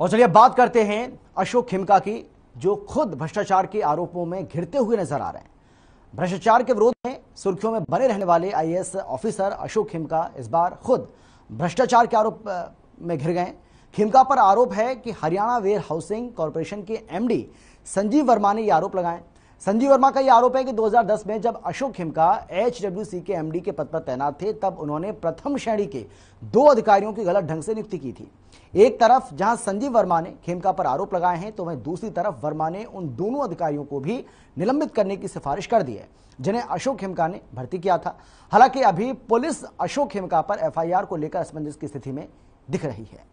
और चलिए बात करते हैं अशोक खिमका की जो खुद भ्रष्टाचार के आरोपों में घिरते हुए नजर आ रहे हैं भ्रष्टाचार के विरोध में सुर्खियों में बने रहने वाले आईएएस ऑफिसर अशोक खिमका इस बार खुद भ्रष्टाचार के आरोप में घिर गए खिमका पर आरोप है कि हरियाणा वेयर हाउसिंग कॉरपोरेशन के एमडी संजीव वर्मा ने यह आरोप लगाए संजीव वर्मा का यह आरोप है कि 2010 में जब अशोक हिमका एचडब्ल्यूसी के एमडी के पद पर तैनात थे तब उन्होंने प्रथम श्रेणी के दो अधिकारियों की गलत ढंग से नियुक्ति की थी एक तरफ जहां संजीव वर्मा ने खेमका पर आरोप लगाए हैं तो वहीं दूसरी तरफ वर्मा ने उन दोनों अधिकारियों को भी निलंबित करने की सिफारिश कर दी है जिन्हें अशोक हिमका ने भर्ती किया था हालांकि अभी पुलिस अशोक हिमका पर एफआईआर को लेकर असमंजस की स्थिति में दिख रही है